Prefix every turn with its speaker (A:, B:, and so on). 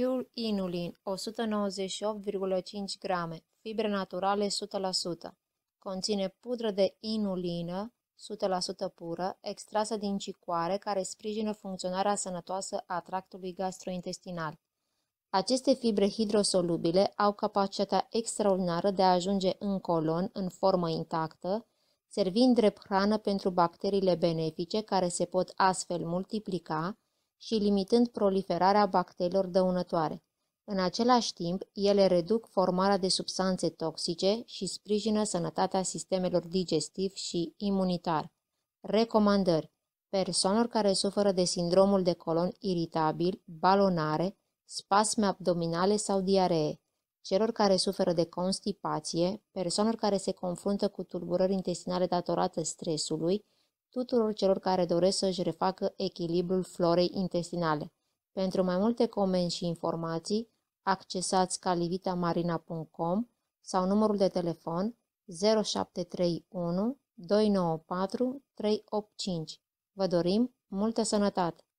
A: Pure Inulin 198,5 grame, fibre naturale 100%. Conține pudră de inulină 100% pură, extrasă din cicoare, care sprijină funcționarea sănătoasă a tractului gastrointestinal. Aceste fibre hidrosolubile au capacitatea extraordinară de a ajunge în colon în formă intactă, servind drept hrană pentru bacteriile benefice care se pot astfel multiplica, și limitând proliferarea bacteriilor dăunătoare. În același timp, ele reduc formarea de substanțe toxice și sprijină sănătatea sistemelor digestiv și imunitar. Recomandări Persoanelor care suferă de sindromul de colon iritabil, balonare, spasme abdominale sau diaree, celor care suferă de constipație, persoanelor care se confruntă cu tulburări intestinale datorate stresului, tuturor celor care doresc să-și refacă echilibrul florei intestinale. Pentru mai multe comenzi și informații, accesați calivitamarina.com sau numărul de telefon 0731 294 385. Vă dorim multă sănătate!